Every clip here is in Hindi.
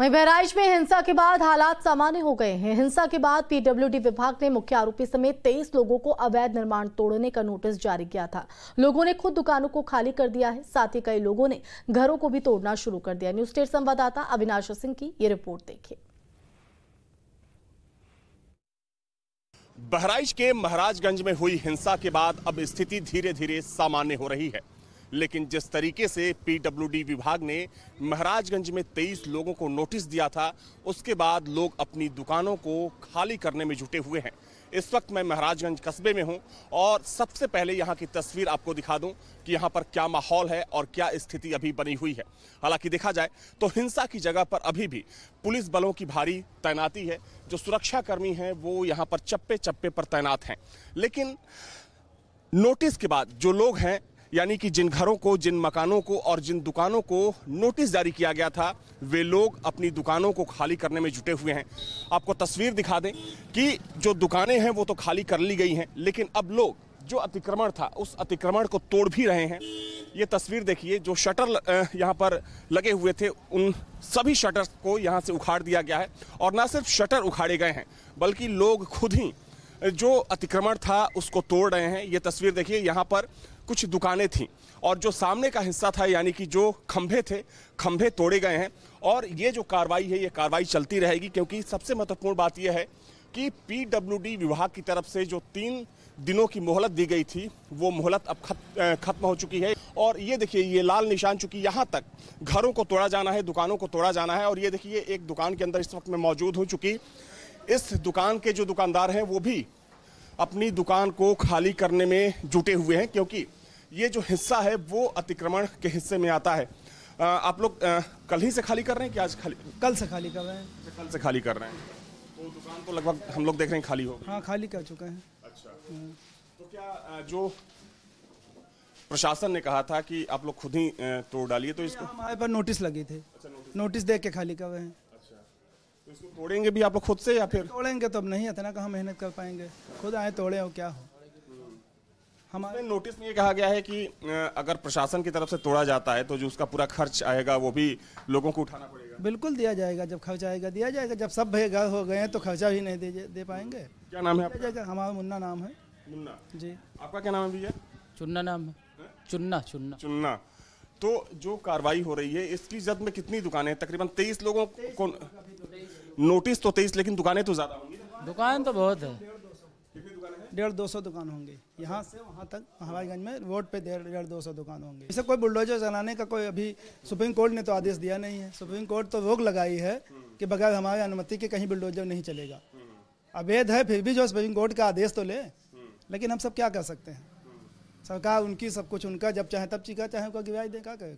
वहीं बहराइच में हिंसा के बाद हालात सामान्य हो गए हैं हिंसा के बाद पीडब्ल्यूडी विभाग ने मुख्य आरोपी समेत तेईस लोगों को अवैध निर्माण तोड़ने का नोटिस जारी किया था लोगों ने खुद दुकानों को खाली कर दिया है साथ ही कई लोगों ने घरों को भी तोड़ना शुरू कर दिया न्यूज स्टेट संवाददाता अविनाश सिंह की ये रिपोर्ट देखिए बहराइच के महाराजगंज में हुई हिंसा के बाद अब स्थिति धीरे धीरे सामान्य हो रही है लेकिन जिस तरीके से पीडब्ल्यूडी विभाग ने महराजगंज में 23 लोगों को नोटिस दिया था उसके बाद लोग अपनी दुकानों को खाली करने में जुटे हुए हैं इस वक्त मैं महराजगंज कस्बे में हूं और सबसे पहले यहां की तस्वीर आपको दिखा दूं कि यहां पर क्या माहौल है और क्या स्थिति अभी बनी हुई है हालांकि देखा जाए तो हिंसा की जगह पर अभी भी पुलिस बलों की भारी तैनाती है जो सुरक्षाकर्मी हैं वो यहाँ पर चप्पे चप्पे पर तैनात हैं लेकिन नोटिस के बाद जो लोग हैं यानी कि जिन घरों को जिन मकानों को और जिन दुकानों को नोटिस जारी किया गया था वे लोग अपनी दुकानों को खाली करने में जुटे हुए हैं आपको तस्वीर दिखा दें कि जो दुकानें हैं वो तो खाली कर ली गई हैं लेकिन अब लोग जो अतिक्रमण था उस अतिक्रमण को तोड़ भी रहे हैं ये तस्वीर देखिए जो शटर यहाँ पर लगे हुए थे उन सभी शटर को यहाँ से उखाड़ दिया गया है और ना सिर्फ शटर उखाड़े गए हैं बल्कि लोग खुद ही जो अतिक्रमण था उसको तोड़ रहे हैं ये तस्वीर देखिए यहाँ पर कुछ दुकानें थीं और जो सामने का हिस्सा था यानी कि जो खंभे थे खंभे तोड़े गए हैं और ये जो कार्रवाई है ये कार्रवाई चलती रहेगी क्योंकि सबसे महत्वपूर्ण बात यह है कि पीडब्ल्यूडी विभाग की तरफ से जो तीन दिनों की मोहलत दी गई थी वो मोहलत अब खत्म हो चुकी है और ये देखिए ये लाल निशान चूंकि यहाँ तक घरों को तोड़ा जाना है दुकानों को तोड़ा जाना है और ये देखिए एक दुकान के अंदर इस वक्त में मौजूद हूँ चुकी इस दुकान के जो दुकानदार हैं वो भी अपनी दुकान को खाली करने में जुटे हुए हैं क्योंकि ये जो हिस्सा है वो अतिक्रमण के हिस्से में आता है आ, आप लोग कल ही से खाली कर रहे हैं कि आज खाली कल से खाली कर रहे हैं अच्छा, कल से खाली कर रहे हैं तो दुकान तो लगभग हम लोग देख रहे हैं खाली हो हाँ खाली कर चुके हैं अच्छा हाँ। तो क्या जो प्रशासन ने कहा था कि आप लोग खुद ही तोड़ डालिए तो इसको हमारे पर नोटिस लगी थे अच्छा, नोटिस, नोटिस देख के खाली कर रहे हैं अच्छा तो इसको तोड़ेंगे भी आप लोग खुद से या फिर तोड़ेंगे तो अब नहीं इतना कहाँ मेहनत कर पाएंगे खुद आए तोड़े हो क्या हो हमारे नोटिस में ये कहा गया है कि अगर प्रशासन की तरफ से तोड़ा जाता है तो जो उसका पूरा खर्च आएगा वो भी लोगों को उठाना पड़ेगा बिल्कुल दिया जाएगा जब खर्च आएगा दिया जाएगा जब सब भय हो गए हैं तो खर्चा भी नहीं दे, दे पाएंगे क्या नाम है आपका हमारा मुन्ना नाम है मुन्ना जी आपका क्या नाम है भैया चुन्ना नाम है चुन्ना चुन्ना चुन्ना तो जो कार्रवाई हो रही है इसकी जद में कितनी दुकानें तकरीबन तेईस लोगों को नोटिस तो-, तो तेईस लेकिन दुकानें तो ज़्यादा होंगी दुकान तो बहुत है डेढ़ दो सौ दुकान होंगे यहाँ से वहाँ तक महाराजगंज में रोड पे डेढ़ डेढ़ दो सौ दुकान होंगे इसे कोई बुलडोजर चलाने का कोई अभी सुप्रीम कोर्ट ने तो आदेश दिया नहीं है सुप्रीम कोर्ट तो रोक लगाई है कि बगैर हमारे अनुमति के कहीं बुलडोजर नहीं चलेगा अवैध है फिर भी जो सुप्रीम कोर्ट का आदेश तो ले लेकिन हम सब क्या कर सकते हैं सरकार उनकी सब कुछ उनका जब चाहे तब चीखा चाहे उनका गिराई दे क्या करे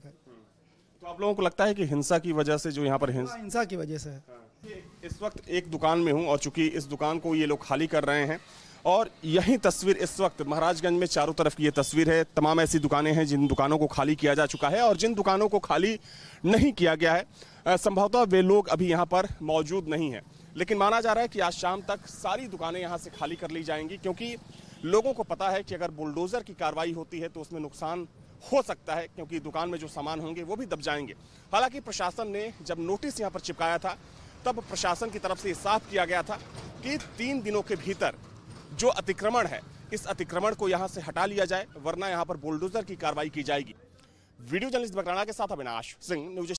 तो आप लोगों को लगता है कि हिंसा की वजह से जो यहाँ पर हिंसा हाँ, हिंसा की वजह से है हाँ। इस वक्त एक दुकान में हूँ और चूंकि इस दुकान को ये लोग खाली कर रहे हैं और यही तस्वीर इस वक्त महाराजगंज में चारों तरफ की ये तस्वीर है तमाम ऐसी दुकानें हैं जिन दुकानों को खाली किया जा चुका है और जिन दुकानों को खाली नहीं किया गया है संभवतः वे लोग अभी यहाँ पर मौजूद नहीं हैं लेकिन माना जा रहा है कि आज शाम तक सारी दुकानें यहाँ से खाली कर ली जाएंगी क्योंकि लोगों को पता है कि अगर बुलडोज़र की कार्रवाई होती है तो उसमें नुकसान हो सकता है क्योंकि दुकान में जो सामान होंगे वो भी दब जाएंगे हालांकि प्रशासन ने जब नोटिस यहाँ पर चिपकाया था तब प्रशासन की तरफ से साफ किया गया था कि तीन दिनों के भीतर जो अतिक्रमण है इस अतिक्रमण को यहाँ से हटा लिया जाए वरना यहाँ पर बुलडोजर की कार्रवाई की जाएगी वीडियो जर्नलिस्ट बकराना के साथ अविनाश सिंह न्यूज